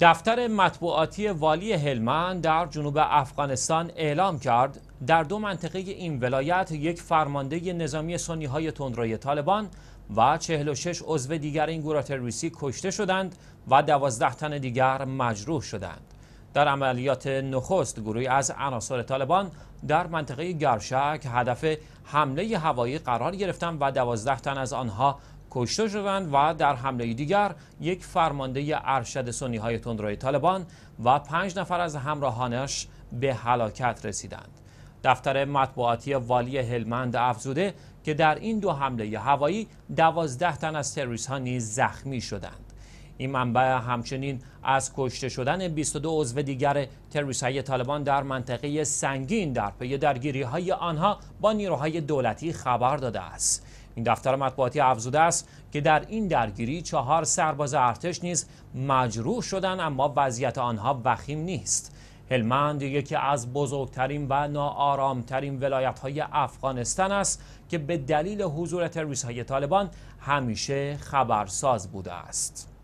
دفتر مطبوعاتی والی هلمند در جنوب افغانستان اعلام کرد در دو منطقه این ولایت یک فرمانده نظامی سنی های تندروی طالبان و 46 عضو دیگر این گروه تروریستی کشته شدند و 12 تن دیگر مجروح شدند. در عملیات نخست گروهی از عناصر طالبان در منطقه گرشک هدف حمله هوایی قرار گرفتند و 12 تن از آنها کشته شدند و در حمله دیگر یک فرمانده ارشد سنی های تندروی طالبان و پنج نفر از همراهانش به هلاکت رسیدند. دفتر مطبوعاتی والی هلمند افزوده که در این دو حمله هوایی دوازده تن از تروریست ها نیز زخمی شدند. این منبع همچنین از کشته شدن 22 عضو دیگر تروریست های طالبان در منطقه سنگین در پی درگیری های آنها با نیروهای دولتی خبر داده است. این دفتر مطبوعاتی افزوده است که در این درگیری چهار سرباز ارتش نیز مجروح شدن اما وضعیت آنها وخیم نیست هلمند یکی از بزرگترین و ناآرامترین ولایت های افغانستان است که به دلیل حضور تروریست های طالبان همیشه خبرساز بوده است.